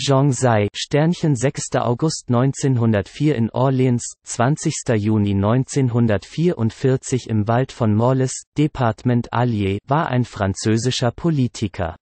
Jean Zai, Sternchen 6. August 1904 in Orleans, 20. Juni 1944 im Wald von Morlis, Departement Allier, war ein französischer Politiker.